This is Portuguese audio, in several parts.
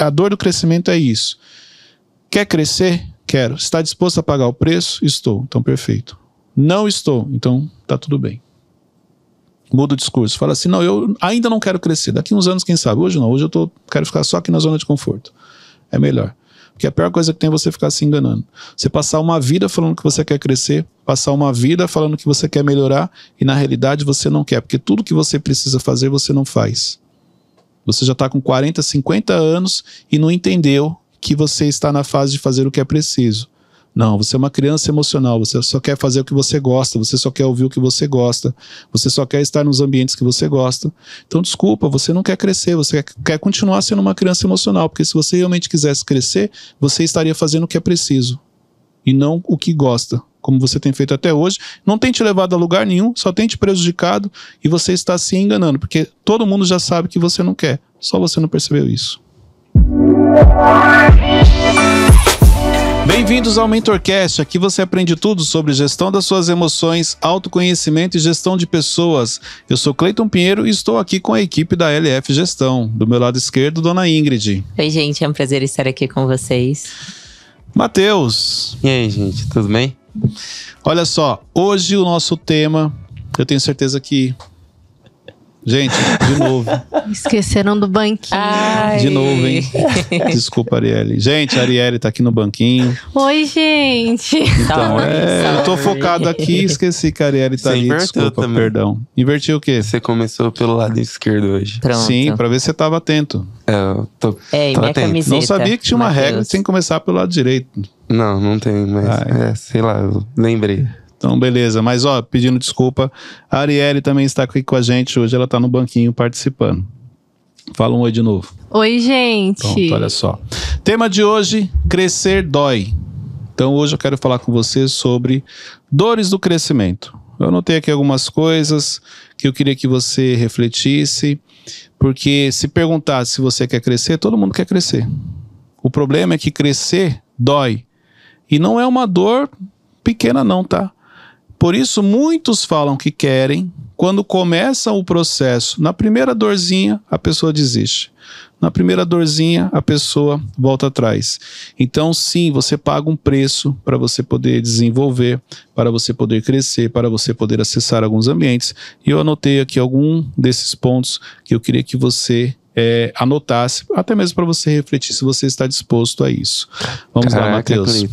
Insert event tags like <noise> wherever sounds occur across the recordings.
A dor do crescimento é isso. Quer crescer? Quero. Está disposto a pagar o preço? Estou. Então, perfeito. Não estou. Então, tá tudo bem. Muda o discurso. Fala assim: não, eu ainda não quero crescer. Daqui uns anos, quem sabe? Hoje não. Hoje eu tô, quero ficar só aqui na zona de conforto. É melhor. Porque a pior coisa que tem é você ficar se enganando. Você passar uma vida falando que você quer crescer, passar uma vida falando que você quer melhorar e na realidade você não quer, porque tudo que você precisa fazer você não faz. Você já está com 40, 50 anos e não entendeu que você está na fase de fazer o que é preciso. Não, você é uma criança emocional, você só quer fazer o que você gosta, você só quer ouvir o que você gosta, você só quer estar nos ambientes que você gosta. Então, desculpa, você não quer crescer, você quer continuar sendo uma criança emocional, porque se você realmente quisesse crescer, você estaria fazendo o que é preciso e não o que gosta como você tem feito até hoje, não tem te levado a lugar nenhum, só tem te prejudicado e você está se enganando, porque todo mundo já sabe que você não quer, só você não percebeu isso. Bem-vindos ao MentorCast. Aqui você aprende tudo sobre gestão das suas emoções, autoconhecimento e gestão de pessoas. Eu sou Cleiton Pinheiro e estou aqui com a equipe da LF Gestão. Do meu lado esquerdo, Dona Ingrid. Oi, gente. É um prazer estar aqui com vocês. Matheus. E aí, gente, tudo bem? Olha só, hoje o nosso tema, eu tenho certeza que Gente, de novo. <laughs> Esqueceram do banquinho. Ai. De novo, hein? Desculpa, Arielle. Gente, a Arielle tá aqui no banquinho. Oi, gente. Então, é, eu tô focado aqui esqueci que a Arielle tá Você ali. Desculpa, também. perdão. Inverti o quê? Você começou pelo lado esquerdo hoje. Pronto. Sim, pra ver se você tava atento. É, eu tô, é, tô atento. Camiseta, não sabia que tinha uma regra de tem começar pelo lado direito. Não, não tem, mas é, sei lá, eu lembrei. Então, beleza. Mas, ó, pedindo desculpa, a Arielle também está aqui com a gente hoje. Ela está no banquinho participando. Fala um oi de novo. Oi, gente. Pronto, olha só. Tema de hoje: crescer dói. Então, hoje eu quero falar com você sobre dores do crescimento. Eu anotei aqui algumas coisas que eu queria que você refletisse, porque se perguntar se você quer crescer, todo mundo quer crescer. O problema é que crescer dói. E não é uma dor pequena, não, tá? Por isso, muitos falam que querem, quando começam o processo, na primeira dorzinha, a pessoa desiste. Na primeira dorzinha, a pessoa volta atrás. Então, sim, você paga um preço para você poder desenvolver, para você poder crescer, para você poder acessar alguns ambientes. E eu anotei aqui algum desses pontos que eu queria que você é, anotasse, até mesmo para você refletir se você está disposto a isso. Vamos Caraca, lá, Matheus.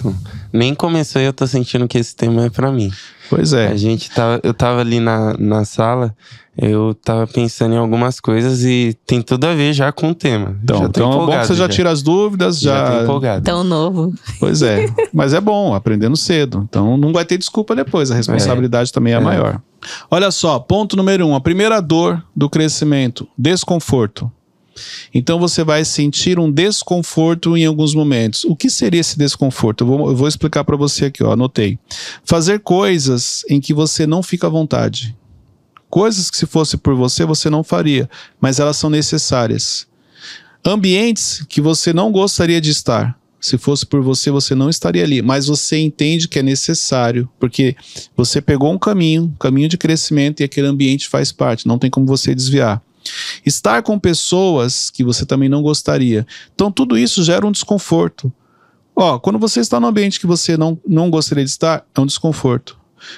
É nem começou e eu tô sentindo que esse tema é para mim. Pois é. A gente tava, tá, eu tava ali na, na sala, eu tava pensando em algumas coisas e tem tudo a ver já com o tema. Então, então é bom que você já, já, tira as dúvidas, já. já empolgado. Tão novo. Pois é. Mas é bom, aprendendo cedo. Então não vai ter desculpa depois, a responsabilidade é. também é, é maior. Olha só, ponto número um: a primeira dor do crescimento, desconforto. Então você vai sentir um desconforto em alguns momentos. O que seria esse desconforto? Eu vou, eu vou explicar para você aqui, ó, anotei. Fazer coisas em que você não fica à vontade. Coisas que se fosse por você, você não faria, mas elas são necessárias. Ambientes que você não gostaria de estar. Se fosse por você, você não estaria ali, mas você entende que é necessário, porque você pegou um caminho, um caminho de crescimento e aquele ambiente faz parte, não tem como você desviar. Estar com pessoas que você também não gostaria. Então, tudo isso gera um desconforto. Ó, quando você está num ambiente que você não, não gostaria de estar, é um desconforto.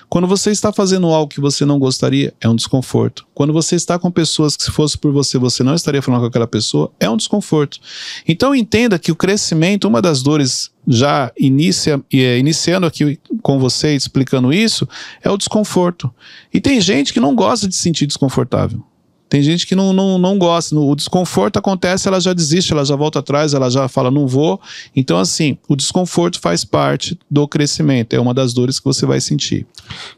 Quando você está fazendo algo que você não gostaria, é um desconforto. Quando você está com pessoas que, se fosse por você, você não estaria falando com aquela pessoa, é um desconforto. Então entenda que o crescimento, uma das dores, já inicia, é, iniciando aqui com você, explicando isso, é o desconforto. E tem gente que não gosta de se sentir desconfortável. Tem gente que não, não, não gosta. O desconforto acontece, ela já desiste, ela já volta atrás, ela já fala, não vou. Então, assim, o desconforto faz parte do crescimento, é uma das dores que você vai sentir.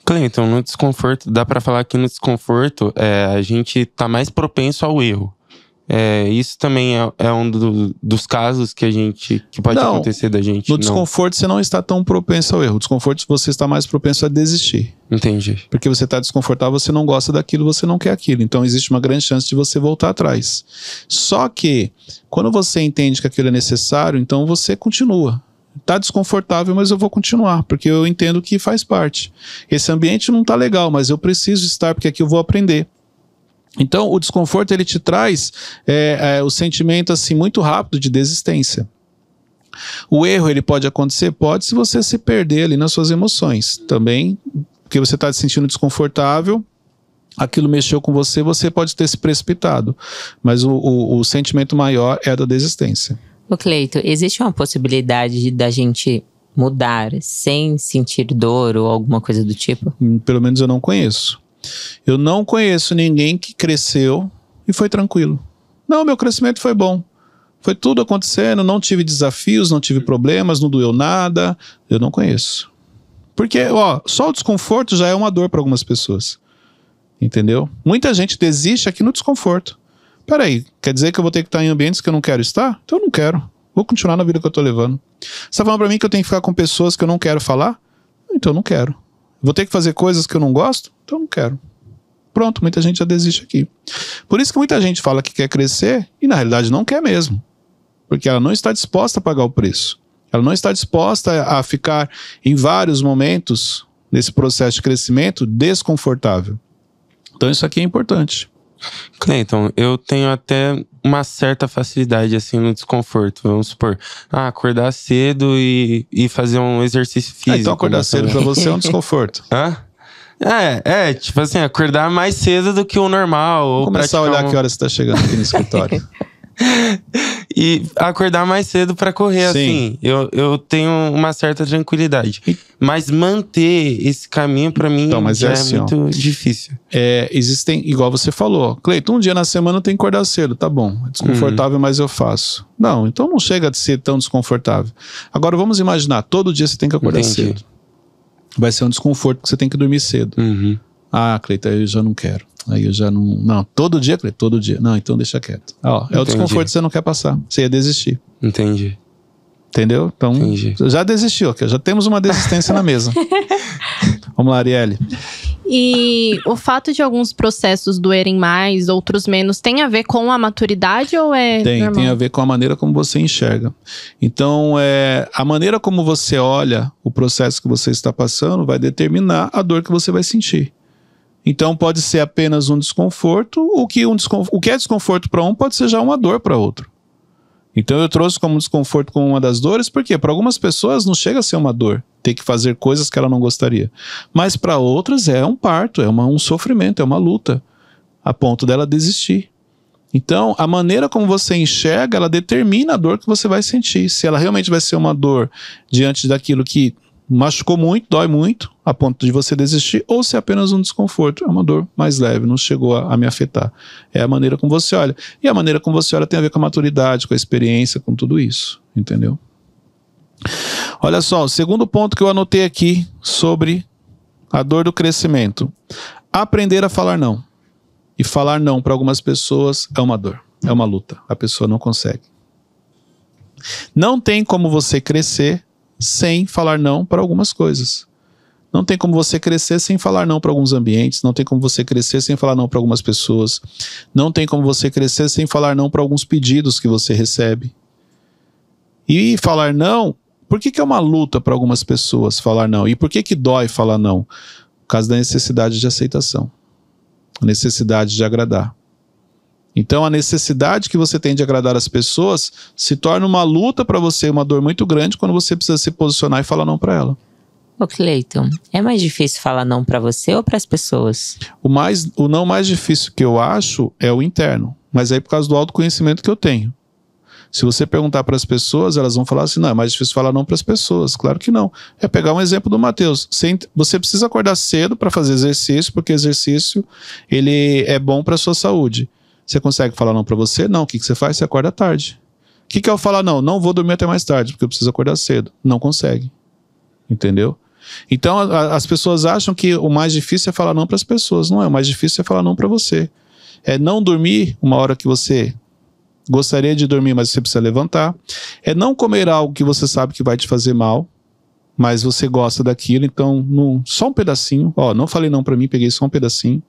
Cleiton, no desconforto, dá para falar que no desconforto é, a gente tá mais propenso ao erro. É, isso também é, é um do, dos casos que a gente que pode não, acontecer da gente. No não. desconforto você não está tão propenso ao erro. No desconforto você está mais propenso a desistir. Entendi. Porque você está desconfortável, você não gosta daquilo, você não quer aquilo. Então existe uma grande chance de você voltar atrás. Só que quando você entende que aquilo é necessário, então você continua tá desconfortável, mas eu vou continuar, porque eu entendo que faz parte. Esse ambiente não tá legal, mas eu preciso estar, porque aqui eu vou aprender. Então, o desconforto ele te traz é, é, o sentimento assim muito rápido de desistência. O erro ele pode acontecer, pode, se você se perder ali nas suas emoções também, porque você está se sentindo desconfortável, aquilo mexeu com você, você pode ter se precipitado. Mas o, o, o sentimento maior é da desistência. O Cleito, existe uma possibilidade da gente mudar sem sentir dor ou alguma coisa do tipo? Hum, pelo menos eu não conheço. Eu não conheço ninguém que cresceu e foi tranquilo. Não, meu crescimento foi bom. Foi tudo acontecendo, não tive desafios, não tive problemas, não doeu nada. Eu não conheço. Porque, ó, só o desconforto já é uma dor para algumas pessoas. Entendeu? Muita gente desiste aqui no desconforto. Peraí, quer dizer que eu vou ter que estar em ambientes que eu não quero estar? Então eu não quero. Vou continuar na vida que eu tô levando. Você tá falando pra mim que eu tenho que ficar com pessoas que eu não quero falar? Então eu não quero. Vou ter que fazer coisas que eu não gosto? Então não quero. Pronto, muita gente já desiste aqui. Por isso que muita gente fala que quer crescer e na realidade não quer mesmo. Porque ela não está disposta a pagar o preço. Ela não está disposta a ficar em vários momentos nesse processo de crescimento desconfortável. Então isso aqui é importante. Cleiton, eu tenho até uma certa facilidade, assim, no desconforto. Vamos supor, ah, acordar cedo e, e fazer um exercício físico. Ah, então acordar né, cedo pra você é um <laughs> desconforto. Hã? É, é, tipo assim, acordar mais cedo do que o normal. ou começar a olhar um... que horas você tá chegando aqui no escritório. <laughs> e acordar mais cedo para correr, Sim. assim. Eu, eu tenho uma certa tranquilidade. Mas manter esse caminho para mim então, mas é, é assim, muito ó. difícil. É, existem, igual você falou, Cleiton, um dia na semana tem que acordar cedo, tá bom. É desconfortável, uhum. mas eu faço. Não, então não chega a ser tão desconfortável. Agora vamos imaginar, todo dia você tem que acordar Entendi. cedo. Vai ser um desconforto que você tem que dormir cedo. Uhum. Ah, Cleiton, eu já não quero. Aí eu já não. Não, todo dia, Cleiton? Todo dia. Não, então deixa quieto. ó, é o desconforto que você não quer passar. Você ia desistir. Entendi. Entendeu? Então, Entendi. já desistiu, ok? já temos uma desistência na mesa. <laughs> Vamos lá, Arielle. E o fato de alguns processos doerem mais, outros menos, tem a ver com a maturidade ou é. Tem, normal? tem a ver com a maneira como você enxerga. Então, é, a maneira como você olha o processo que você está passando vai determinar a dor que você vai sentir. Então pode ser apenas um desconforto, o que, um desconforto, o que é desconforto para um pode ser já uma dor para outro. Então eu trouxe como desconforto como uma das dores, porque para algumas pessoas não chega a ser uma dor ter que fazer coisas que ela não gostaria. Mas para outras é um parto, é uma, um sofrimento, é uma luta, a ponto dela desistir. Então, a maneira como você enxerga, ela determina a dor que você vai sentir. Se ela realmente vai ser uma dor diante daquilo que machucou muito, dói muito, a ponto de você desistir, ou se é apenas um desconforto, é uma dor mais leve, não chegou a, a, me afetar. É a maneira como você olha. E a maneira como você olha tem a ver com a maturidade, com a experiência, com tudo isso, entendeu? Olha só, o segundo ponto que eu anotei aqui sobre a dor do crescimento. Aprender a falar não. E falar não para algumas pessoas é uma dor, é uma luta. A pessoa não consegue. Não tem como você crescer sem falar não para algumas coisas. Não tem como você crescer sem falar não para alguns ambientes, não tem como você crescer sem falar não para algumas pessoas, não tem como você crescer sem falar não para alguns pedidos que você recebe. E falar não, por que, que é uma luta para algumas pessoas falar não? E por que, que dói falar não? Por causa da necessidade de aceitação, a necessidade de agradar. Então, a necessidade que você tem de agradar as pessoas se torna uma luta para você, uma dor muito grande quando você precisa se posicionar e falar não para ela. Ô Cleiton, é mais difícil falar não para você ou para as pessoas? O, mais, o não mais difícil que eu acho é o interno, mas aí é por causa do autoconhecimento que eu tenho. Se você perguntar para as pessoas, elas vão falar assim: não, é mais difícil falar não para as pessoas. Claro que não. É pegar um exemplo do Matheus. Você precisa acordar cedo para fazer exercício, porque exercício ele é bom para a sua saúde. Você consegue falar não para você? Não. O que, que você faz? Você acorda tarde. O que, que é eu falar não? Não vou dormir até mais tarde, porque eu preciso acordar cedo. Não consegue. Entendeu? Então a, as pessoas acham que o mais difícil é falar não para as pessoas. Não é. O mais difícil é falar não para você. É não dormir uma hora que você gostaria de dormir, mas você precisa levantar. É não comer algo que você sabe que vai te fazer mal, mas você gosta daquilo, então não, só um pedacinho. Ó, não falei não para mim, peguei só um pedacinho.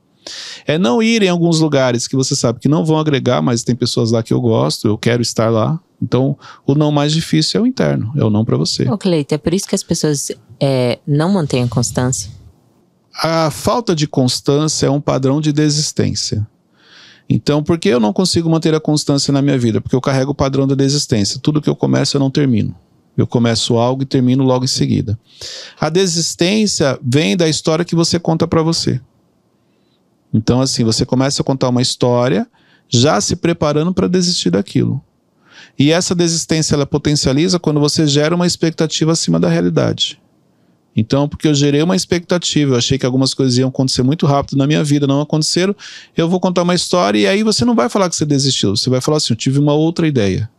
É não ir em alguns lugares que você sabe que não vão agregar, mas tem pessoas lá que eu gosto, eu quero estar lá. Então, o não mais difícil é o interno, é o não para você. Ô, Cleito, é por isso que as pessoas é, não mantêm a constância? A falta de constância é um padrão de desistência. Então, por que eu não consigo manter a constância na minha vida? Porque eu carrego o padrão da desistência. Tudo que eu começo, eu não termino. Eu começo algo e termino logo em seguida. A desistência vem da história que você conta para você. Então, assim, você começa a contar uma história já se preparando para desistir daquilo. E essa desistência ela potencializa quando você gera uma expectativa acima da realidade. Então, porque eu gerei uma expectativa, eu achei que algumas coisas iam acontecer muito rápido na minha vida, não aconteceram, eu vou contar uma história e aí você não vai falar que você desistiu, você vai falar assim: eu tive uma outra ideia,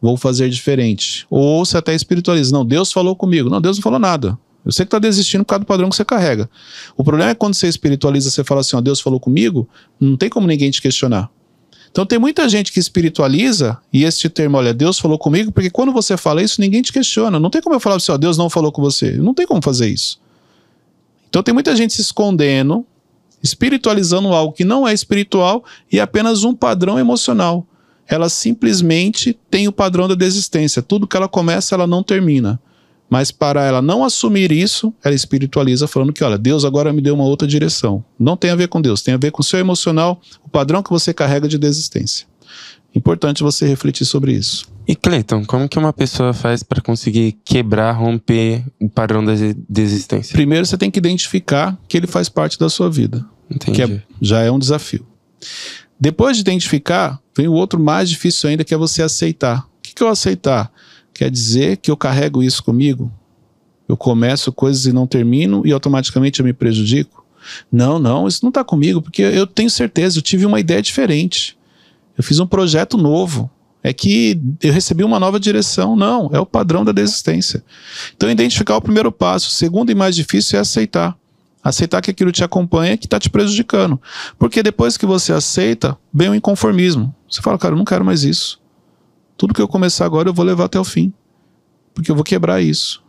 vou fazer diferente. Ou você até espiritualiza: não, Deus falou comigo. Não, Deus não falou nada. Eu sei que tá desistindo por causa do padrão que você carrega. O problema é quando você espiritualiza, você fala assim, ó, Deus falou comigo, não tem como ninguém te questionar. Então tem muita gente que espiritualiza, e este termo, olha, Deus falou comigo, porque quando você fala isso, ninguém te questiona. Não tem como eu falar assim, ó, Deus não falou com você. Não tem como fazer isso. Então tem muita gente se escondendo, espiritualizando algo que não é espiritual e é apenas um padrão emocional. Ela simplesmente tem o padrão da desistência. Tudo que ela começa, ela não termina. Mas para ela não assumir isso, ela espiritualiza falando que, olha, Deus agora me deu uma outra direção. Não tem a ver com Deus, tem a ver com o seu emocional, o padrão que você carrega de desistência. Importante você refletir sobre isso. E Cleiton, como que uma pessoa faz para conseguir quebrar, romper o padrão da desistência? Primeiro você tem que identificar que ele faz parte da sua vida. Entendi. Que é, já é um desafio. Depois de identificar, vem o outro mais difícil ainda, que é você aceitar. O que, que eu aceitar? Quer dizer que eu carrego isso comigo? Eu começo coisas e não termino e automaticamente eu me prejudico? Não, não, isso não está comigo, porque eu tenho certeza, eu tive uma ideia diferente. Eu fiz um projeto novo. É que eu recebi uma nova direção. Não, é o padrão da desistência. Então, identificar o primeiro passo. O segundo e mais difícil é aceitar. Aceitar que aquilo te acompanha, que está te prejudicando. Porque depois que você aceita, vem o inconformismo. Você fala, cara, eu não quero mais isso. Tudo que eu começar agora eu vou levar até o fim. Porque eu vou quebrar isso.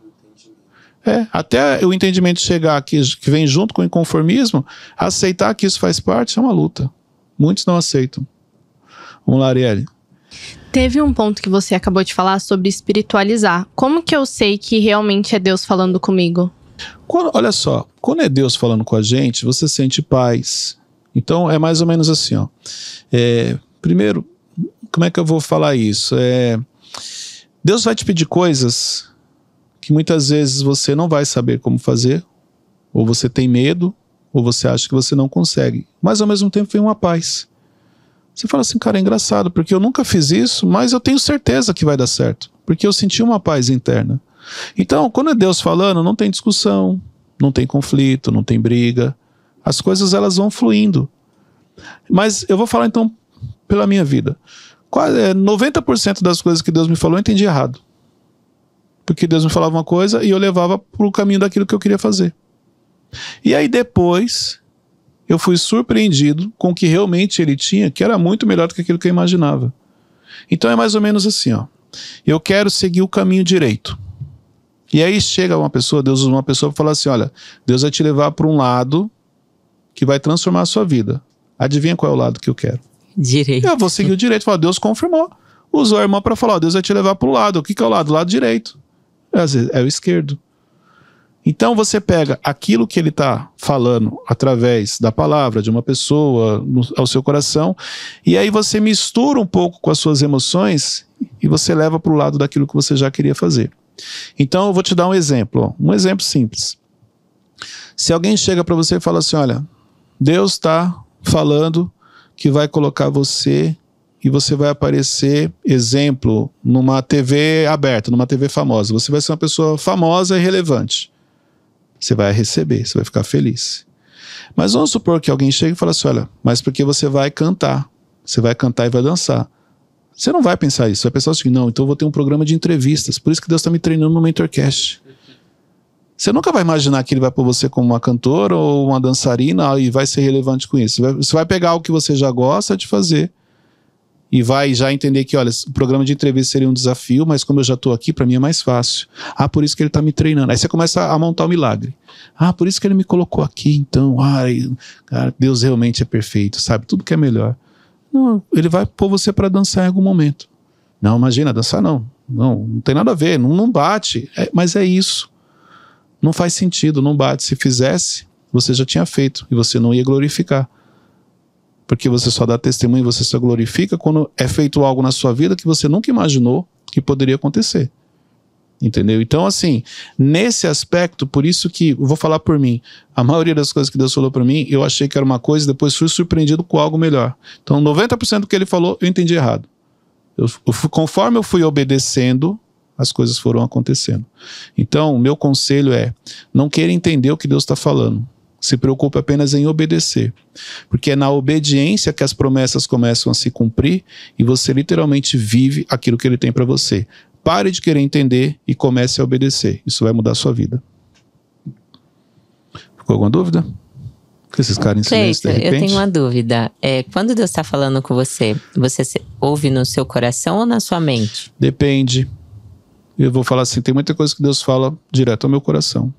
É, até o entendimento chegar aqui, que vem junto com o inconformismo, aceitar que isso faz parte é uma luta. Muitos não aceitam. Vamos lá, Arielle. Teve um ponto que você acabou de falar sobre espiritualizar. Como que eu sei que realmente é Deus falando comigo? Quando, olha só, quando é Deus falando com a gente, você sente paz. Então é mais ou menos assim, ó. É, primeiro, como é que eu vou falar isso? É, Deus vai te pedir coisas que muitas vezes você não vai saber como fazer, ou você tem medo, ou você acha que você não consegue. Mas ao mesmo tempo vem uma paz. Você fala assim, cara, é engraçado, porque eu nunca fiz isso, mas eu tenho certeza que vai dar certo, porque eu senti uma paz interna. Então, quando é Deus falando, não tem discussão, não tem conflito, não tem briga. As coisas elas vão fluindo. Mas eu vou falar então pela minha vida quase, 90% é, das coisas que Deus me falou eu entendi errado. Porque Deus me falava uma coisa e eu levava para o caminho daquilo que eu queria fazer. E aí depois eu fui surpreendido com o que realmente ele tinha, que era muito melhor do que aquilo que eu imaginava. Então é mais ou menos assim, ó. Eu quero seguir o caminho direito. E aí chega uma pessoa, Deus usa uma pessoa para falar assim: olha, Deus vai te levar para um lado que vai transformar a sua vida. Adivinha qual é o lado que eu quero? Direito. Eu vou seguir o direito. Falar, Deus confirmou. Usou a irmã para falar, Deus vai te levar para o lado. O que, que é o lado? O lado direito. Às vezes, é o esquerdo. Então você pega aquilo que ele está falando através da palavra de uma pessoa no, ao seu coração, e aí você mistura um pouco com as suas emoções e você leva para o lado daquilo que você já queria fazer. Então eu vou te dar um exemplo, ó, um exemplo simples. Se alguém chega para você e fala assim: olha, Deus está falando que vai colocar você e você vai aparecer, exemplo, numa TV aberta, numa TV famosa. Você vai ser uma pessoa famosa e relevante. Você vai receber, você vai ficar feliz. Mas vamos supor que alguém chegue e fale assim: olha, mas porque você vai cantar, você vai cantar e vai dançar. Você não vai pensar isso, você vai pensar assim: não, então eu vou ter um programa de entrevistas. Por isso que Deus está me treinando no Mentorcast. Você nunca vai imaginar que ele vai por você como uma cantora ou uma dançarina e vai ser relevante com isso. Você vai pegar o que você já gosta de fazer e vai já entender que, olha, o programa de entrevista seria um desafio, mas como eu já estou aqui, para mim é mais fácil. Ah, por isso que ele está me treinando. Aí você começa a montar o um milagre. Ah, por isso que ele me colocou aqui, então. Ah, cara, Deus realmente é perfeito, sabe? Tudo que é melhor. Não, ele vai pôr você para dançar em algum momento. Não, imagina, dançar não. Não, não tem nada a ver, não, não bate. É, mas é isso. Não faz sentido, não bate. Se fizesse, você já tinha feito e você não ia glorificar. Porque você só dá testemunho, você só glorifica quando é feito algo na sua vida que você nunca imaginou que poderia acontecer. Entendeu? Então, assim, nesse aspecto, por isso que, vou falar por mim, a maioria das coisas que Deus falou para mim, eu achei que era uma coisa e depois fui surpreendido com algo melhor. Então, 90% do que ele falou, eu entendi errado. Eu, eu, conforme eu fui obedecendo, as coisas foram acontecendo. Então, o meu conselho é: não queira entender o que Deus está falando. Se preocupe apenas em obedecer. Porque é na obediência que as promessas começam a se cumprir e você literalmente vive aquilo que ele tem para você. Pare de querer entender e comece a obedecer. Isso vai mudar a sua vida. Ficou alguma dúvida? Esses caras em silêncio de repente? Eu tenho uma dúvida. É, quando Deus está falando com você, você ouve no seu coração ou na sua mente? Depende. Eu vou falar assim, tem muita coisa que Deus fala direto ao meu coração.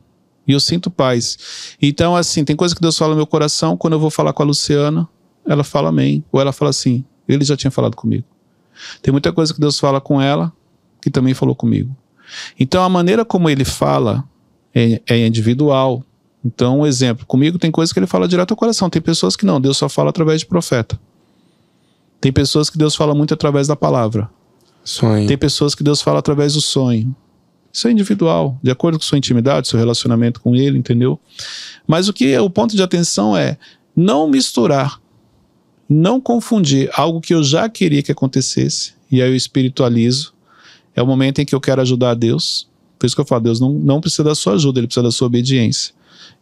E eu sinto paz. Então, assim, tem coisa que Deus fala no meu coração, quando eu vou falar com a Luciana, ela fala amém. Ou ela fala assim, ele já tinha falado comigo. Tem muita coisa que Deus fala com ela, que também falou comigo. Então, a maneira como ele fala é, é individual. Então, um exemplo, comigo tem coisa que ele fala direto ao coração. Tem pessoas que não, Deus só fala através de profeta. Tem pessoas que Deus fala muito através da palavra. Sonho. Tem pessoas que Deus fala através do sonho. Isso é individual, de acordo com sua intimidade, seu relacionamento com ele, entendeu? Mas o que é o ponto de atenção é não misturar, não confundir algo que eu já queria que acontecesse, e aí eu espiritualizo. É o momento em que eu quero ajudar Deus. Por isso que eu falo, Deus não, não precisa da sua ajuda, ele precisa da sua obediência.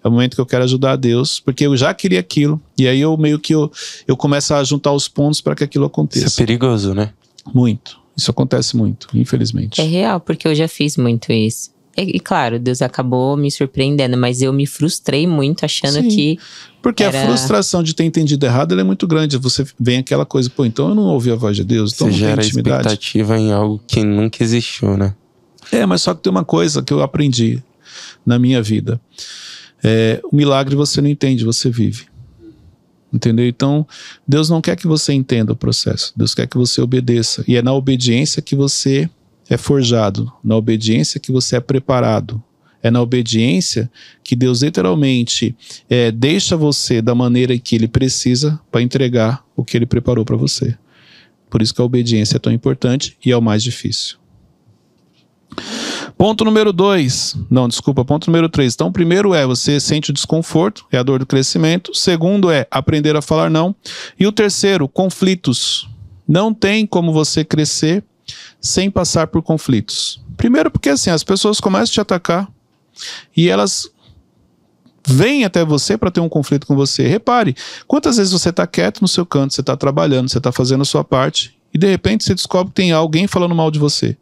É o momento que eu quero ajudar a Deus, porque eu já queria aquilo. E aí eu meio que eu, eu começo a juntar os pontos para que aquilo aconteça. Isso é perigoso, né? Muito. Isso acontece muito, infelizmente. É real, porque eu já fiz muito isso. E, claro, Deus acabou me surpreendendo, mas eu me frustrei muito achando Sim, que. Porque era... a frustração de ter entendido errado é muito grande. Você vem aquela coisa, pô, então eu não ouvi a voz de Deus, então Você gera intimidade. expectativa em algo que nunca existiu, né? É, mas só que tem uma coisa que eu aprendi na minha vida: é, o milagre você não entende, você vive. Entendeu? Então, Deus não quer que você entenda o processo, Deus quer que você obedeça. E é na obediência que você é forjado, na obediência que você é preparado, é na obediência que Deus literalmente é, deixa você da maneira que ele precisa para entregar o que ele preparou para você. Por isso que a obediência é tão importante e é o mais difícil. Ponto número dois, não, desculpa, ponto número três. Então, primeiro é você sente o desconforto, é a dor do crescimento. Segundo é aprender a falar não. E o terceiro, conflitos. Não tem como você crescer sem passar por conflitos. Primeiro, porque assim, as pessoas começam a te atacar e elas vêm até você para ter um conflito com você. Repare, quantas vezes você está quieto no seu canto, você está trabalhando, você está fazendo a sua parte e de repente você descobre que tem alguém falando mal de você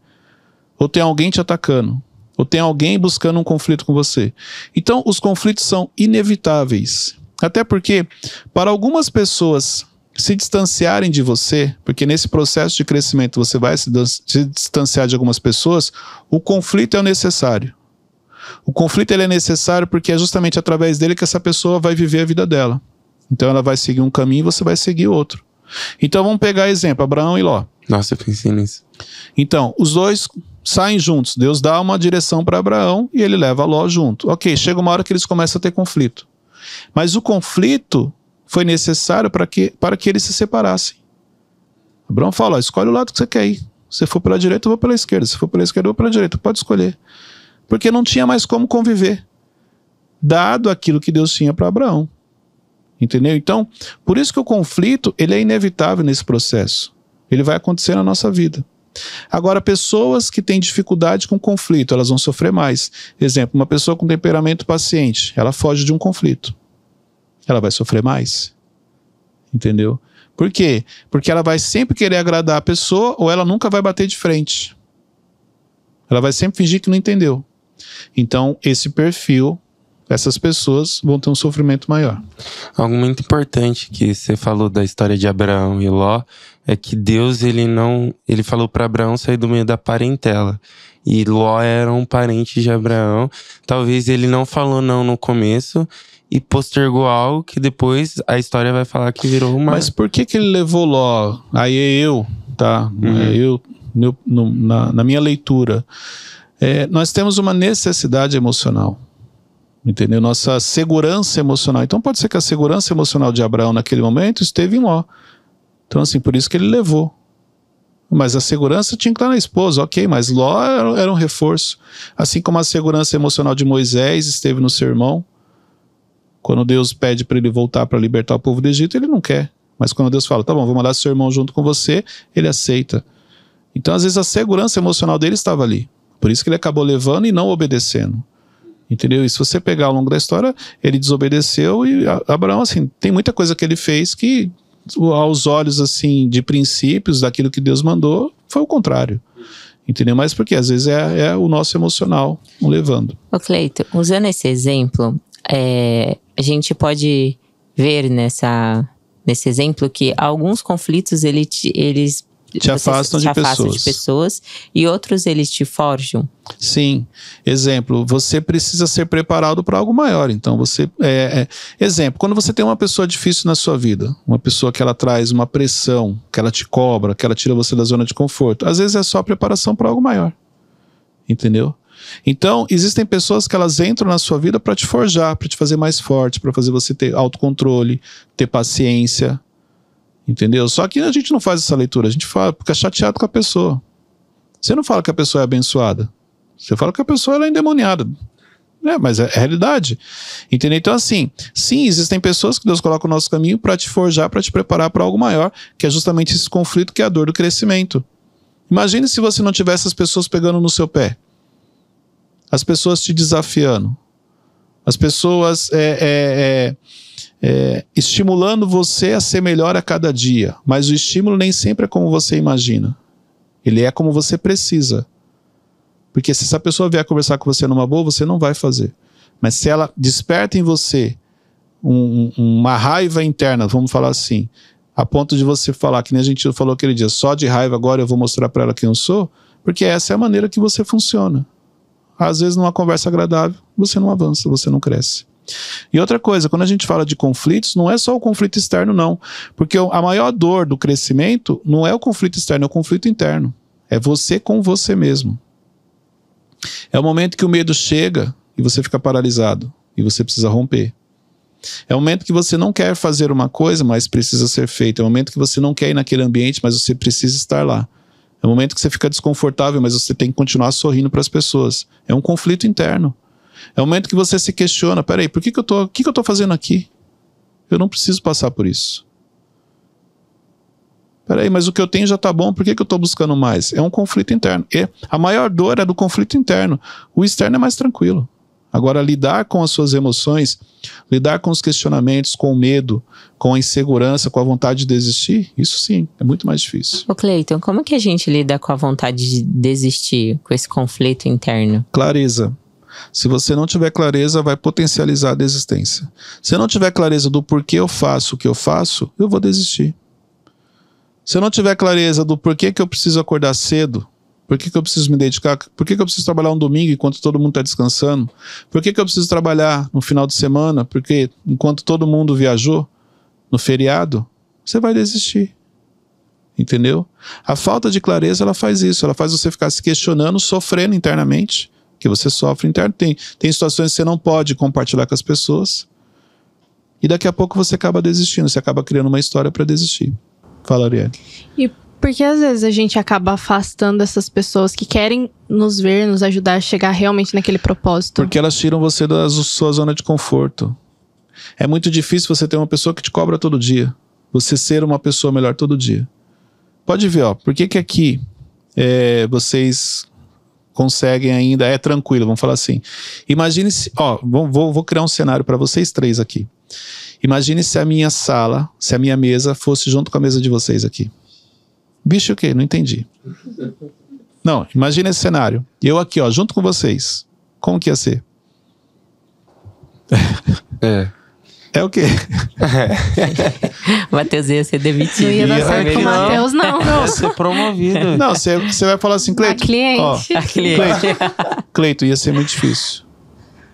ou tem alguém te atacando, ou tem alguém buscando um conflito com você. Então, os conflitos são inevitáveis. Até porque, para algumas pessoas se distanciarem de você, porque nesse processo de crescimento você vai se distanciar de algumas pessoas, o conflito é o necessário. O conflito ele é necessário porque é justamente através dele que essa pessoa vai viver a vida dela. Então ela vai seguir um caminho e você vai seguir outro. Então vamos pegar exemplo, Abraão e Ló. Nossa, eu pensei nisso. Então, os dois saem juntos. Deus dá uma direção para Abraão e ele leva Ló junto. Ok, chega uma hora que eles começam a ter conflito. Mas o conflito foi necessário para que, para que eles se separassem. Abraão fala: ó, escolhe o lado que você quer ir. Se for pela direita, eu vou pela esquerda. Se for pela esquerda, eu vou pela direita. Pode escolher. Porque não tinha mais como conviver, dado aquilo que Deus tinha para Abraão. Entendeu? Então, por isso que o conflito ele é inevitável nesse processo. Ele vai acontecer na nossa vida. Agora, pessoas que têm dificuldade com conflito, elas vão sofrer mais. Exemplo, uma pessoa com temperamento paciente, ela foge de um conflito. Ela vai sofrer mais. Entendeu? Por quê? Porque ela vai sempre querer agradar a pessoa ou ela nunca vai bater de frente. Ela vai sempre fingir que não entendeu. Então, esse perfil, essas pessoas vão ter um sofrimento maior. Algo muito importante que você falou da história de Abraão e Ló é que Deus ele não, ele falou para Abraão sair do meio da parentela. E Ló era um parente de Abraão. Talvez ele não falou não no começo e postergou algo que depois a história vai falar que virou uma. Mas por que que ele levou Ló? Aí é eu, tá? Uhum. É eu, meu, no, na, na, minha leitura. É, nós temos uma necessidade emocional entendeu? Nossa segurança emocional. Então pode ser que a segurança emocional de Abraão naquele momento esteve em Ló. Então, assim, por isso que ele levou. Mas a segurança tinha que estar na esposa, ok, mas Ló era um reforço. Assim como a segurança emocional de Moisés esteve no sermão. Quando Deus pede para ele voltar para libertar o povo do Egito, ele não quer. Mas quando Deus fala, tá bom, vou mandar seu irmão junto com você, ele aceita. Então, às vezes, a segurança emocional dele estava ali. Por isso que ele acabou levando e não obedecendo. Entendeu? E se você pegar ao longo da história, ele desobedeceu e Abraão, assim, tem muita coisa que ele fez que aos olhos assim de princípios daquilo que Deus mandou, foi o contrário. Entendeu? Mas porque às vezes é, é o nosso emocional levando. Ô Cleito, usando esse exemplo, é, a gente pode ver nessa, nesse exemplo que alguns conflitos ele eles te afastam, te de, afastam pessoas. de pessoas e outros eles te forjam. Sim, exemplo, você precisa ser preparado para algo maior. Então você é, é, exemplo, quando você tem uma pessoa difícil na sua vida, uma pessoa que ela traz uma pressão, que ela te cobra, que ela tira você da zona de conforto, às vezes é só preparação para algo maior, entendeu? Então, existem pessoas que elas entram na sua vida para te forjar, para te fazer mais forte, para fazer você ter autocontrole, ter paciência, Entendeu? Só que a gente não faz essa leitura, a gente fala, porque é chateado com a pessoa. Você não fala que a pessoa é abençoada. Você fala que a pessoa é endemoniada. É, mas é, é realidade. Entendeu? Então, assim, sim, existem pessoas que Deus coloca no nosso caminho para te forjar, para te preparar para algo maior, que é justamente esse conflito que é a dor do crescimento. Imagine se você não tivesse as pessoas pegando no seu pé, as pessoas te desafiando, as pessoas é, é, é é, estimulando você a ser melhor a cada dia. Mas o estímulo nem sempre é como você imagina. Ele é como você precisa. Porque se essa pessoa vier conversar com você numa boa, você não vai fazer. Mas se ela desperta em você um, uma raiva interna, vamos falar assim, a ponto de você falar, que nem a gente falou aquele dia, só de raiva agora eu vou mostrar para ela quem eu sou, porque essa é a maneira que você funciona. Às vezes, numa conversa agradável, você não avança, você não cresce. E outra coisa, quando a gente fala de conflitos, não é só o conflito externo, não. Porque a maior dor do crescimento não é o conflito externo, é o conflito interno. É você com você mesmo. É o momento que o medo chega e você fica paralisado e você precisa romper. É o momento que você não quer fazer uma coisa, mas precisa ser feita. É o momento que você não quer ir naquele ambiente, mas você precisa estar lá. É o momento que você fica desconfortável, mas você tem que continuar sorrindo para as pessoas. É um conflito interno. É o momento que você se questiona: peraí, por que, que eu tô, que, que eu tô fazendo aqui? Eu não preciso passar por isso. Peraí, mas o que eu tenho já tá bom, por que, que eu tô buscando mais? É um conflito interno. E a maior dor é do conflito interno. O externo é mais tranquilo. Agora, lidar com as suas emoções, lidar com os questionamentos, com o medo, com a insegurança, com a vontade de desistir, isso sim, é muito mais difícil. Ô Cleiton, como é que a gente lida com a vontade de desistir, com esse conflito interno? Clareza. Se você não tiver clareza, vai potencializar a desistência. Se eu não tiver clareza do porquê eu faço o que eu faço, eu vou desistir. Se eu não tiver clareza do porquê que eu preciso acordar cedo, por que, que, eu preciso me dedicar? Por que, que, eu preciso trabalhar um domingo enquanto todo mundo está descansando? Por que, que, eu preciso trabalhar no final de semana? Porque enquanto todo mundo viajou no feriado, você vai desistir. Entendeu? A falta de clareza ela faz isso, ela faz você ficar se questionando, sofrendo internamente, que você sofre interno. Tem, tem situações que você não pode compartilhar com as pessoas. E daqui a pouco você acaba desistindo, você acaba criando uma história para desistir. Fala, Ariane. E porque às vezes a gente acaba afastando essas pessoas que querem nos ver, nos ajudar a chegar realmente naquele propósito. Porque elas tiram você da sua zona de conforto. É muito difícil você ter uma pessoa que te cobra todo dia. Você ser uma pessoa melhor todo dia. Pode ver, ó. Por que que aqui é, vocês conseguem ainda, é tranquilo, vamos falar assim. Imagine se, ó, vou, vou criar um cenário para vocês três aqui. Imagine se a minha sala, se a minha mesa fosse junto com a mesa de vocês aqui. Bicho o quê? Não entendi. Não, imagine esse cenário. Eu aqui, ó, junto com vocês. Como que ia ser? É. É o quê? <laughs> Matheus ia ser demitido. Não ia dar certo com o Matheus, não. Não, ser promovido. <laughs> Não, você vai falar assim, Cleito. A cliente. Ó, a cliente. Cleito, Cleito, ia ser muito difícil.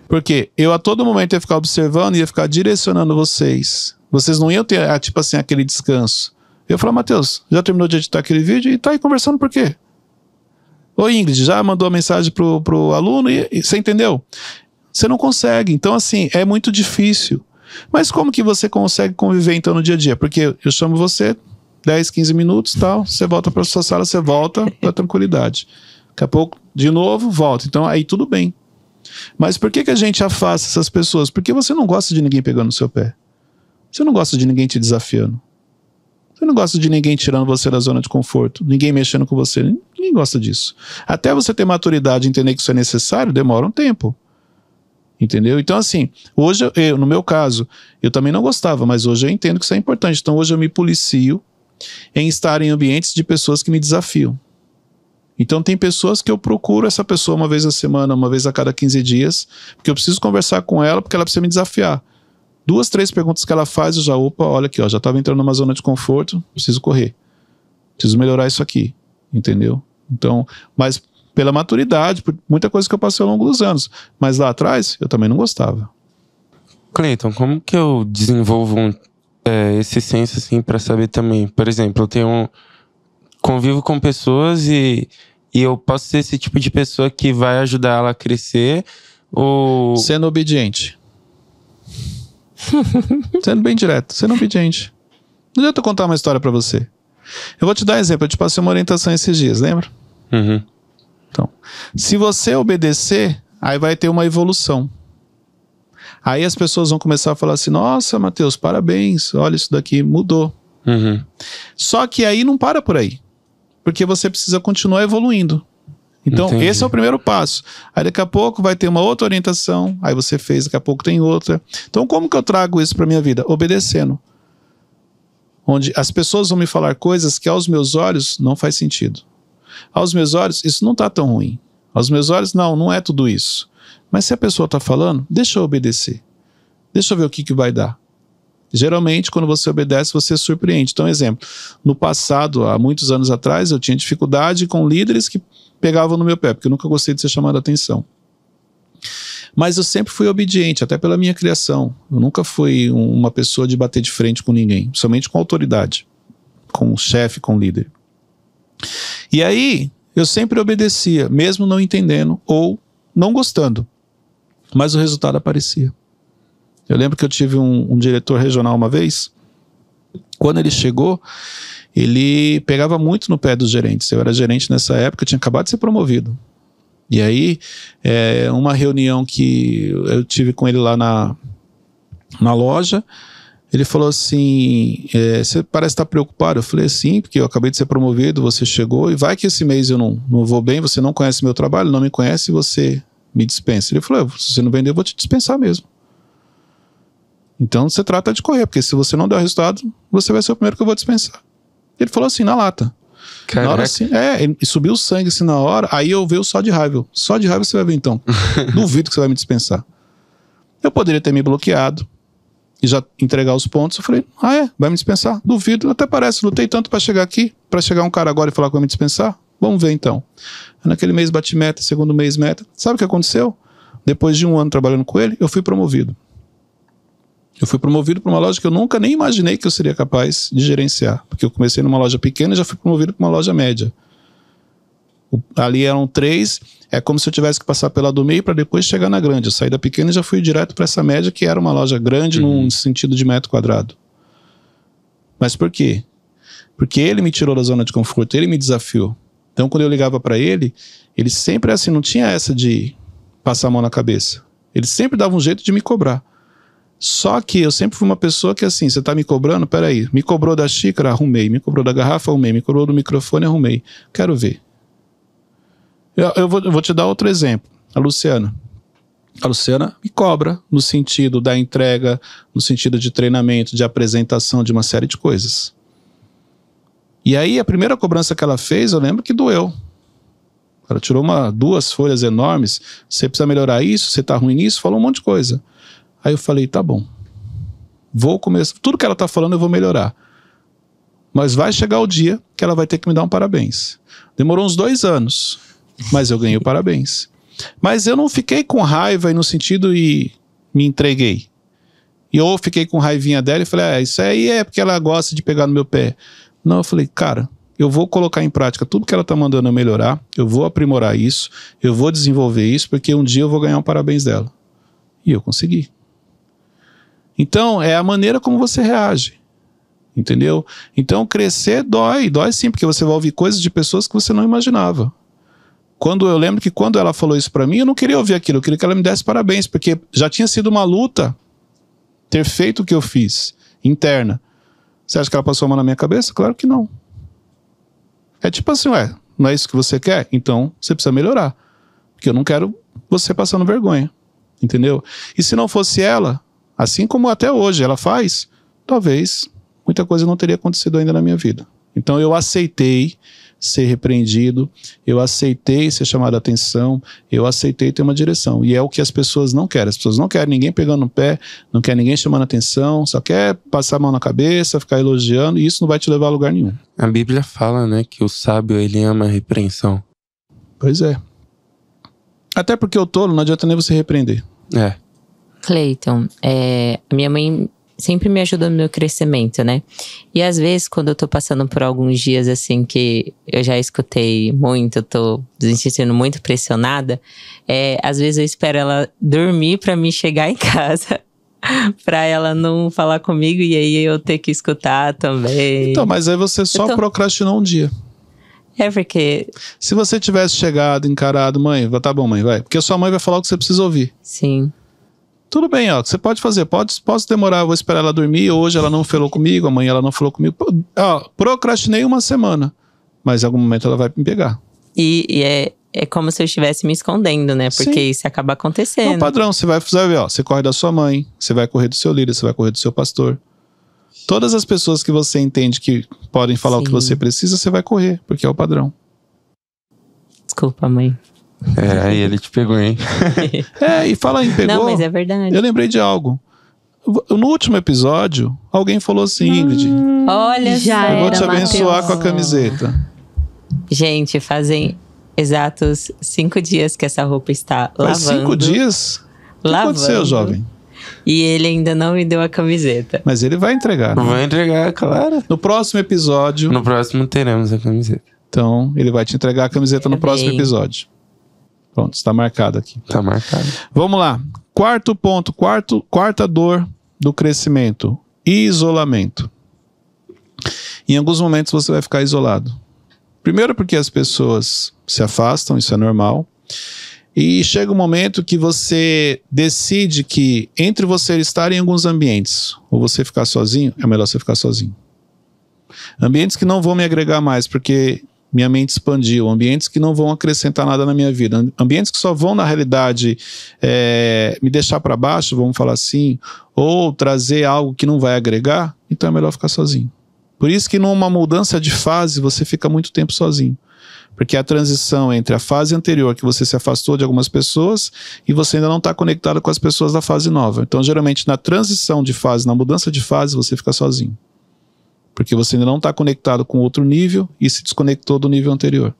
Porque eu a todo momento ia ficar observando, ia ficar direcionando vocês. Vocês não iam ter, ah, tipo assim, aquele descanso. Eu falo, Matheus, já terminou de editar aquele vídeo e tá aí conversando por quê? Ô Ingrid, já mandou a mensagem pro, pro aluno e você entendeu? Você não consegue. Então, assim, é muito difícil. Mas como que você consegue conviver então no dia a dia? Porque eu chamo você 10, 15 minutos, tal, você volta para sua sala, você volta para <laughs> tranquilidade. Daqui a pouco, de novo, volta. Então aí tudo bem. Mas por que, que a gente afasta essas pessoas? Porque você não gosta de ninguém pegando no seu pé. Você não gosta de ninguém te desafiando. Você não gosta de ninguém tirando você da zona de conforto, ninguém mexendo com você. Ninguém gosta disso. Até você ter maturidade e entender que isso é necessário, demora um tempo. Entendeu? Então, assim, hoje, eu, no meu caso, eu também não gostava, mas hoje eu entendo que isso é importante. Então, hoje eu me policio em estar em ambientes de pessoas que me desafiam. Então, tem pessoas que eu procuro essa pessoa uma vez a semana, uma vez a cada 15 dias, porque eu preciso conversar com ela, porque ela precisa me desafiar. Duas, três perguntas que ela faz, eu já, opa, olha aqui, ó, já estava entrando numa zona de conforto, preciso correr. Preciso melhorar isso aqui, entendeu? Então, mas pela maturidade, por muita coisa que eu passei ao longo dos anos. Mas lá atrás, eu também não gostava. Cleiton, como que eu desenvolvo um, é, esse senso, assim, para saber também? Por exemplo, eu tenho. Um, convivo com pessoas e, e eu posso ser esse tipo de pessoa que vai ajudar ela a crescer ou. Sendo obediente. <laughs> sendo bem direto, sendo obediente. Não adianta eu contar uma história para você. Eu vou te dar um exemplo. Eu te passei uma orientação esses dias, lembra? Uhum. Então, se você obedecer, aí vai ter uma evolução. Aí as pessoas vão começar a falar assim: nossa, Mateus, parabéns, olha, isso daqui mudou. Uhum. Só que aí não para por aí, porque você precisa continuar evoluindo. Então, Entendi. esse é o primeiro passo. Aí daqui a pouco vai ter uma outra orientação, aí você fez, daqui a pouco tem outra. Então, como que eu trago isso para minha vida? Obedecendo. Onde as pessoas vão me falar coisas que aos meus olhos não faz sentido. Aos meus olhos, isso não está tão ruim. Aos meus olhos, não, não é tudo isso. Mas se a pessoa está falando, deixa eu obedecer. Deixa eu ver o que, que vai dar. Geralmente, quando você obedece, você surpreende. Então, exemplo, no passado, há muitos anos atrás, eu tinha dificuldade com líderes que pegavam no meu pé, porque eu nunca gostei de ser chamado a atenção. Mas eu sempre fui obediente, até pela minha criação. Eu nunca fui uma pessoa de bater de frente com ninguém, somente com autoridade, com o chefe, com o líder. E aí, eu sempre obedecia, mesmo não entendendo ou não gostando. Mas o resultado aparecia. Eu lembro que eu tive um, um diretor regional uma vez. Quando ele chegou, ele pegava muito no pé dos gerentes. Eu era gerente nessa época, eu tinha acabado de ser promovido. E aí, é, uma reunião que eu tive com ele lá na, na loja, ele falou assim: é, Você parece estar preocupado. Eu falei: Sim, porque eu acabei de ser promovido, você chegou, e vai que esse mês eu não, não vou bem, você não conhece meu trabalho, não me conhece, você me dispensa. Ele falou: é, Se você não vender, eu vou te dispensar mesmo. Então você trata de correr, porque se você não der o resultado, você vai ser o primeiro que eu vou dispensar. Ele falou assim, na lata. Caraca. Na hora assim, é, e subiu o sangue assim na hora, aí eu veio só de raiva. Só de raiva você vai ver então. <laughs> Duvido que você vai me dispensar. Eu poderia ter me bloqueado, e já entregar os pontos. Eu falei, ah é, vai me dispensar? Duvido, até parece, lutei tanto para chegar aqui, para chegar um cara agora e falar que vai me dispensar? Vamos ver então. Naquele mês bati meta, segundo mês meta. Sabe o que aconteceu? Depois de um ano trabalhando com ele, eu fui promovido. Eu fui promovido para uma loja que eu nunca nem imaginei que eu seria capaz de gerenciar, porque eu comecei numa loja pequena e já fui promovido para uma loja média ali eram três, é como se eu tivesse que passar pela do meio para depois chegar na grande. Eu saí da pequena e já fui direto para essa média, que era uma loja grande uhum. num sentido de metro quadrado. Mas por quê? Porque ele me tirou da zona de conforto, ele me desafiou. Então, quando eu ligava para ele, ele sempre assim, não tinha essa de passar a mão na cabeça. Ele sempre dava um jeito de me cobrar. Só que eu sempre fui uma pessoa que assim, você tá me cobrando? Peraí, me cobrou da xícara, arrumei. Me cobrou da garrafa, arrumei. Me cobrou do microfone, arrumei. Quero ver. Eu, eu, vou, eu vou te dar outro exemplo. A Luciana. A Luciana me cobra no sentido da entrega, no sentido de treinamento, de apresentação, de uma série de coisas. E aí, a primeira cobrança que ela fez, eu lembro que doeu. Ela tirou uma, duas folhas enormes. Você precisa melhorar isso, você tá ruim nisso, falou um monte de coisa. Aí eu falei: tá bom. Vou começar. Tudo que ela tá falando eu vou melhorar. Mas vai chegar o dia que ela vai ter que me dar um parabéns. Demorou uns dois anos mas eu ganhei o parabéns. Mas eu não fiquei com raiva e no sentido e me entreguei. E eu fiquei com raivinha dela e falei, ah, isso aí é porque ela gosta de pegar no meu pé. Não, eu falei, cara, eu vou colocar em prática tudo que ela tá mandando eu melhorar, eu vou aprimorar isso, eu vou desenvolver isso, porque um dia eu vou ganhar um parabéns dela. E eu consegui. Então, é a maneira como você reage. Entendeu? Então, crescer dói, dói sim, porque você vai ouvir coisas de pessoas que você não imaginava quando eu lembro que quando ela falou isso para mim, eu não queria ouvir aquilo, eu queria que ela me desse parabéns, porque já tinha sido uma luta ter feito o que eu fiz, interna. Você acha que ela passou a mão na minha cabeça? Claro que não. É tipo assim, ué, não é isso que você quer? Então você precisa melhorar. Porque eu não quero você passando vergonha. Entendeu? E se não fosse ela, assim como até hoje ela faz, talvez muita coisa não teria acontecido ainda na minha vida. Então eu aceitei ser repreendido, eu aceitei ser chamado a atenção, eu aceitei ter uma direção. E é o que as pessoas não querem. As pessoas não querem ninguém pegando no pé, não quer ninguém chamando atenção, só quer passar a mão na cabeça, ficar elogiando, e isso não vai te levar a lugar nenhum. A Bíblia fala, né, que o sábio ele ama a repreensão. Pois é. Até porque o tolo não adianta nem você repreender. É. Cleiton, é, minha mãe sempre me ajudou no meu crescimento, né? E às vezes, quando eu tô passando por alguns dias assim que eu já escutei muito, eu tô me sentindo muito pressionada, é, às vezes eu espero ela dormir para me chegar em <laughs> casa. pra ela não falar comigo e aí eu ter que escutar também. Então, mas aí você só tô... Então procrastinou um dia. É porque. Se você tivesse chegado, encarado, mãe, tá bom, mãe, vai. Porque sua mãe vai falar o que você precisa ouvir. Sim tudo bem, ó, você pode fazer, pode, posso demorar, vou esperar ela dormir, hoje ela não falou comigo, amanhã ela não falou comigo. Ó, procrastinei uma semana, mas em algum momento ela vai me pegar. E, e é, é como se eu estivesse me escondendo, né? Porque Sim. isso acaba acontecendo. É um padrão, você vai fazer, ó, você corre da sua mãe, você vai correr do seu líder, você vai correr do seu pastor. Todas as pessoas que você entende que podem falar Sim. o que você precisa, você vai correr, porque é o padrão. Desculpa, mãe. É, aí ele te pegou, hein? <laughs> é, e fala aí, pegou. Não, mas é verdade. Eu lembrei de algo. No último episódio, alguém falou assim, hum, Ingrid. Hum, olha, já. Eu vou te abençoar Mateus. com a camiseta. Gente, fazem exatos cinco dias que essa roupa está Faz lavando. Cinco dias? O que lavando. aconteceu, jovem? E ele ainda não me deu a camiseta. Mas ele vai entregar. Né? Vai entregar, claro. No próximo episódio. No próximo teremos a camiseta. Então, ele vai te entregar a camiseta no próximo episódio. Pronto, está marcado aqui. Está marcado. Vamos lá. Quarto ponto, quarto, quarta dor do crescimento: isolamento. Em alguns momentos você vai ficar isolado. Primeiro, porque as pessoas se afastam, isso é normal. E chega um momento que você decide que entre você estar em alguns ambientes ou você ficar sozinho, é melhor você ficar sozinho. Ambientes que não vão me agregar mais, porque minha mente expandiu, ambientes que não vão acrescentar nada na minha vida, ambientes que só vão, na realidade, é, me deixar para baixo, vamos falar assim, ou trazer algo que não vai agregar, então é melhor ficar sozinho. Por isso que numa mudança de fase você fica muito tempo sozinho. Porque a transição entre a fase anterior, que você se afastou de algumas pessoas, e você ainda não está conectado com as pessoas da fase nova. Então, geralmente, na transição de fase, na mudança de fase, você fica sozinho. Porque você ainda não está conectado com outro nível e se desconectou do nível anterior.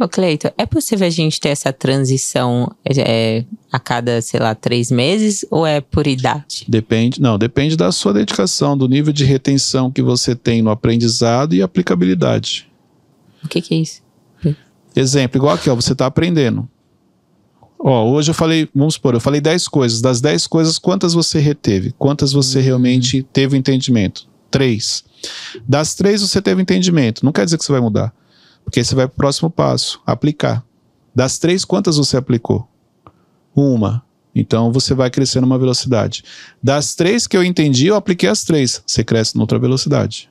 Ô, Cleito, é possível a gente ter essa transição é, é, a cada, sei lá, três meses ou é por idade? Depende, não, depende da sua dedicação, do nível de retenção que você tem no aprendizado e aplicabilidade. O que, que é isso? Exemplo, igual aqui, ó, você está aprendendo. Ó, hoje eu falei, vamos supor, eu falei 10 coisas. Das 10 coisas, quantas você reteve? Quantas você hum. realmente teve o entendimento? Três. Das três, você teve entendimento. Não quer dizer que você vai mudar. Porque você vai para o próximo passo, aplicar. Das três, quantas você aplicou? Uma. Então você vai crescer numa velocidade. Das três que eu entendi, eu apliquei as três. Você cresce noutra velocidade.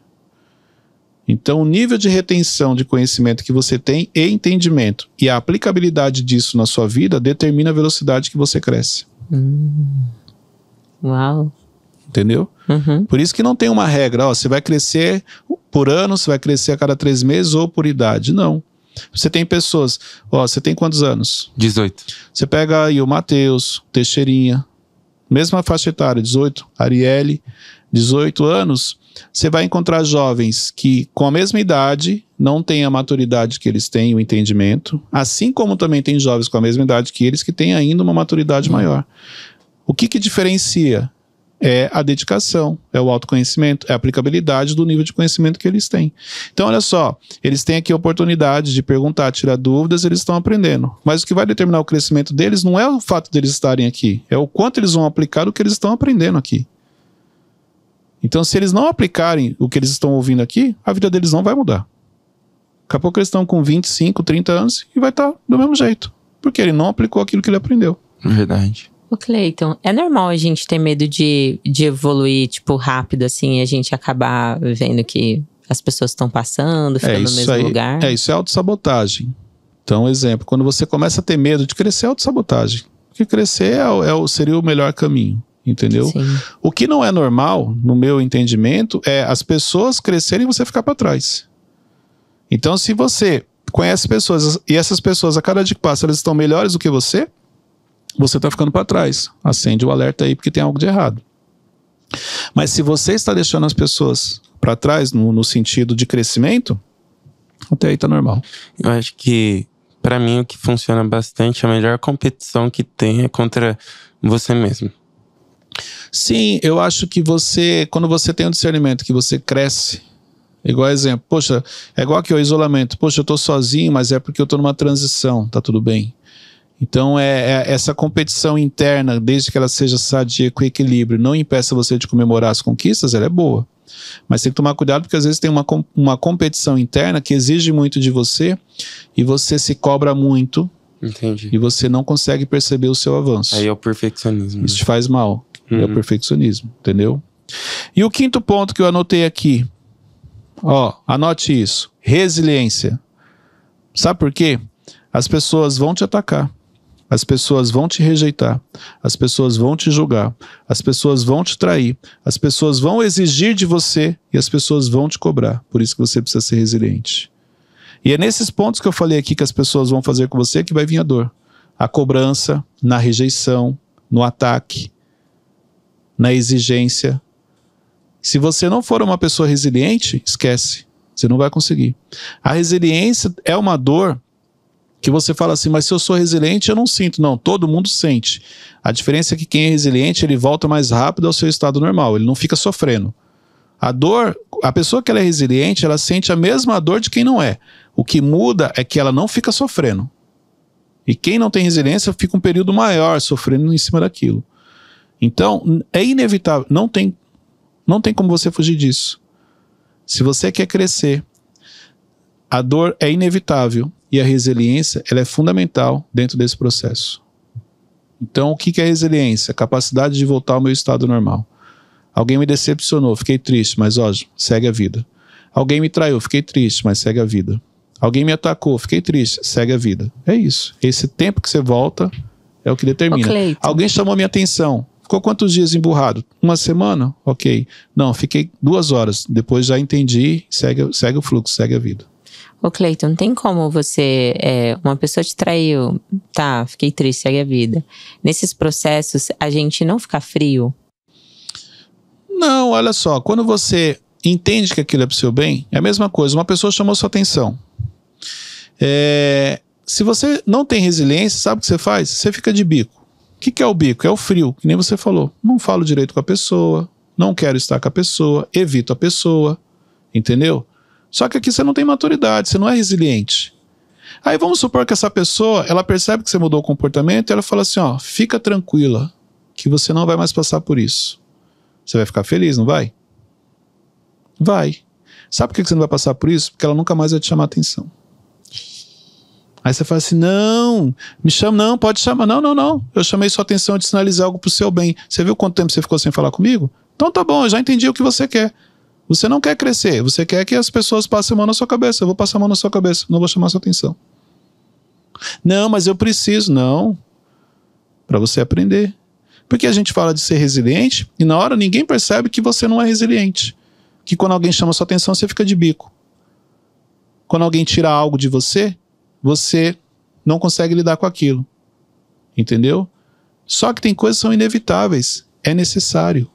Então, o nível de retenção de conhecimento que você tem e entendimento e a aplicabilidade disso na sua vida determina a velocidade que você cresce. Hum. Uau! entendeu? Uhum. Por isso que não tem uma regra, ó, você vai crescer por ano, você vai crescer a cada três meses ou por idade, não. Você tem pessoas, ó, você tem quantos anos? 18. Você pega aí o Matheus, Teixeirinha, mesma faixa etária, 18, Arielle, 18 anos, você vai encontrar jovens que, com a mesma idade, não têm a maturidade que eles têm, o entendimento, assim como também tem jovens com a mesma idade que eles que têm ainda uma maturidade uhum. maior. O que, que diferencia? é a dedicação, é o autoconhecimento, é a aplicabilidade do nível de conhecimento que eles têm. Então, olha só, eles têm aqui a oportunidade de perguntar, tirar dúvidas, eles estão aprendendo. Mas o que vai determinar o crescimento deles não é o fato deles estarem aqui, é o quanto eles vão aplicar o que eles estão aprendendo aqui. Então, se eles não aplicarem o que eles estão ouvindo aqui, a vida deles não vai mudar. Daqui a pouco eles estão com 25, 30 anos e vai estar tá do mesmo jeito. Porque ele não aplicou aquilo que ele aprendeu. Verdade. Ô, Cleiton, é normal a gente ter medo de, de evoluir, tipo, rápido, assim, e a gente acabar vendo que as pessoas estão passando, é, ficando é no mesmo aí, lugar? É, isso é autossabotagem. Então, exemplo, quando você começa a ter medo de crescer, é autossabotagem. Porque crescer é, é, seria o melhor caminho, entendeu? Sim. O que não é normal, no meu entendimento, é as pessoas crescerem e você ficar para trás. Então, se você conhece pessoas e essas pessoas, a cada dia que passa, elas estão melhores do que você, você está ficando para trás. Acende o alerta aí porque tem algo de errado. Mas se você está deixando as pessoas para trás no, no, sentido de crescimento, até aí tá normal. Eu acho que para mim o que funciona bastante, a melhor competição que tem é contra você mesmo. Sim, eu acho que você, quando você tem um discernimento que você cresce, igual exemplo, poxa, é igual que o isolamento, poxa, eu tô sozinho, mas é porque eu tô numa transição, tá tudo bem. Então, é, é, essa competição interna, desde que ela seja sadia, com equilíbrio, não impeça você de comemorar as conquistas, ela é boa. Mas tem que tomar cuidado porque às vezes tem uma, uma competição interna que exige muito de você e você se cobra muito. Entendi. E você não consegue perceber o seu avanço. Aí é o perfeccionismo. Né? Isso te faz mal. Uhum. É o uhum. perfeccionismo, entendeu? E o quinto ponto que eu anotei aqui. Ó, anote isso. Resiliência. Sabe por quê? As pessoas vão te atacar. As pessoas vão te rejeitar, as pessoas vão te julgar, as pessoas vão te trair, as pessoas vão exigir de você e as pessoas vão te cobrar. Por isso que você precisa ser resiliente. E é nesses pontos que eu falei aqui que as pessoas vão fazer com você que vai vir a dor. A cobrança, na rejeição, no ataque, na exigência. Se você não for uma pessoa resiliente, esquece. Você não vai conseguir. A resiliência é uma dor que você fala assim, mas se eu sou resiliente, eu não sinto. Não, todo mundo sente. A diferença é que quem é resiliente, ele volta mais rápido ao seu estado normal, ele não fica sofrendo. A dor, a pessoa que ela é resiliente, ela sente a mesma dor de quem não é. O que muda é que ela não fica sofrendo. E quem não tem resiliência fica um período maior sofrendo em cima daquilo. Então, é inevitável, não tem não tem como você fugir disso. Se você quer crescer, a dor é inevitável. E a resiliência ela é fundamental dentro desse processo. Então, o que é resiliência? Capacidade de voltar ao meu estado normal. Alguém me decepcionou, fiquei triste, mas ó, segue a vida. Alguém me traiu, fiquei triste, mas segue a vida. Alguém me atacou, fiquei triste, segue a vida. É isso. Esse tempo que você volta é o que determina. Então. Alguém chamou minha atenção. Ficou quantos dias emburrado? Uma semana? Ok. Não, fiquei duas horas. Depois já entendi, segue, segue o fluxo, segue a vida. Ô, Cleiton, não tem como você. É, uma pessoa te traiu, tá, fiquei triste, segue a vida. Nesses processos, a gente não fica frio? Não, olha só. Quando você entende que aquilo é pro seu bem, é a mesma coisa. Uma pessoa chamou sua atenção. É, se você não tem resiliência, sabe o que você faz? Você fica de bico. O que, que é o bico? É o frio, que nem você falou. Não falo direito com a pessoa, não quero estar com a pessoa, evito a pessoa, entendeu? Só que aqui você não tem maturidade, você não é resiliente. Aí vamos supor que essa pessoa, ela percebe que você mudou o comportamento e ela fala assim, ó, fica tranquila, que você não vai mais passar por isso. Você vai ficar feliz, não vai? Vai. Sabe por que você não vai passar por isso? Porque ela nunca mais vai te chamar atenção. Aí você fala assim: não, me chama, não, pode chamar. Não, não, não. Eu chamei sua atenção de sinalizar algo pro seu bem. Você viu quanto tempo você ficou sem falar comigo? Então tá bom, eu já entendi o que você quer. Você não quer crescer, você quer que as pessoas passem a mão na sua cabeça. Eu vou passar a mão na sua cabeça, não vou chamar sua atenção. Não, mas eu preciso. Não. Para você aprender. Porque a gente fala de ser resiliente e na hora ninguém percebe que você não é resiliente. Que quando alguém chama sua atenção, você fica de bico. Quando alguém tira algo de você, você não consegue lidar com aquilo. Entendeu? Só que tem coisas que são inevitáveis. É necessário.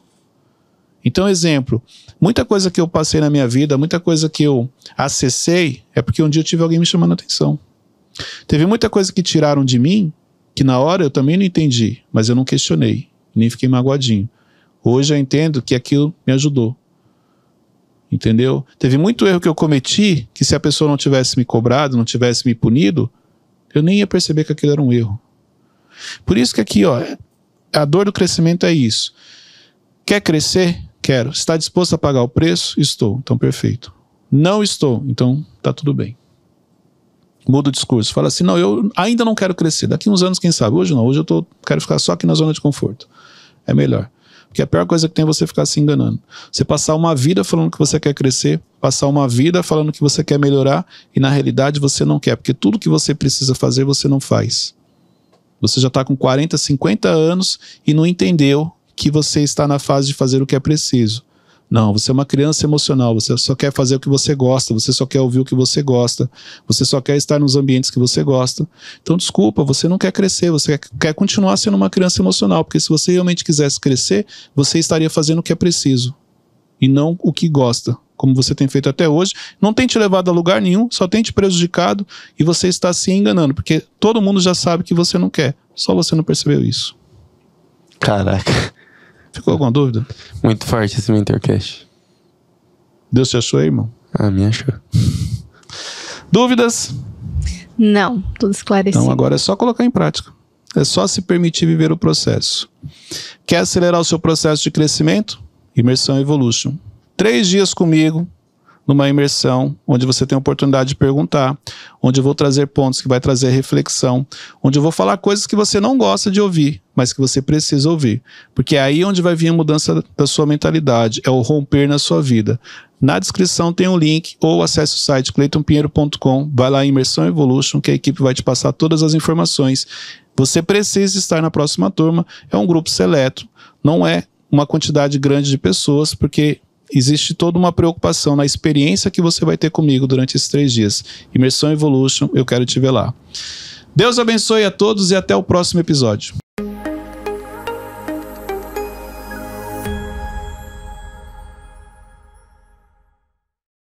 Então, exemplo, muita coisa que eu passei na minha vida, muita coisa que eu acessei, é porque um dia eu tive alguém me chamando a atenção. Teve muita coisa que tiraram de mim, que na hora eu também não entendi, mas eu não questionei, nem fiquei magoadinho. Hoje eu entendo que aquilo me ajudou. Entendeu? Teve muito erro que eu cometi, que se a pessoa não tivesse me cobrado, não tivesse me punido, eu nem ia perceber que aquilo era um erro. Por isso que aqui, ó, a dor do crescimento é isso. Quer crescer? Quero. Está disposto a pagar o preço? Estou. Então, perfeito. Não estou. Então, tá tudo bem. Muda o discurso. Fala assim: não, eu ainda não quero crescer. Daqui uns anos, quem sabe? Hoje não. Hoje eu tô, quero ficar só aqui na zona de conforto. É melhor. Porque a pior coisa que tem é você ficar se enganando. Você passar uma vida falando que você quer crescer, passar uma vida falando que você quer melhorar e na realidade você não quer, porque tudo que você precisa fazer você não faz. Você já está com 40, 50 anos e não entendeu que você está na fase de fazer o que é preciso. Não, você é uma criança emocional, você só quer fazer o que você gosta, você só quer ouvir o que você gosta, você só quer estar nos ambientes que você gosta. Então, desculpa, você não quer crescer, você quer continuar sendo uma criança emocional, porque se você realmente quisesse crescer, você estaria fazendo o que é preciso e não o que gosta, como você tem feito até hoje. Não tem te levado a lugar nenhum, só tem te prejudicado e você está se enganando, porque todo mundo já sabe que você não quer, só você não percebeu isso. Caraca. Ficou alguma dúvida? Muito forte esse Mentorcast. Deus te achou aí, irmão? Ah, me achou. <laughs> Dúvidas? Não, tudo esclarecido. Então agora é só colocar em prática. É só se permitir viver o processo. Quer acelerar o seu processo de crescimento? Imersão Evolution. Três dias comigo, numa imersão, onde você tem a oportunidade de perguntar, onde eu vou trazer pontos que vai trazer reflexão, onde eu vou falar coisas que você não gosta de ouvir, mas que você precisa ouvir. Porque é aí onde vai vir a mudança da sua mentalidade, é o romper na sua vida. Na descrição tem um link ou acesse o site cleitonpinheiro.com, vai lá em Imersão Evolution, que a equipe vai te passar todas as informações. Você precisa estar na próxima turma, é um grupo seleto, não é uma quantidade grande de pessoas, porque existe toda uma preocupação na experiência que você vai ter comigo durante esses três dias. Imersão Evolution, eu quero te ver lá. Deus abençoe a todos e até o próximo episódio.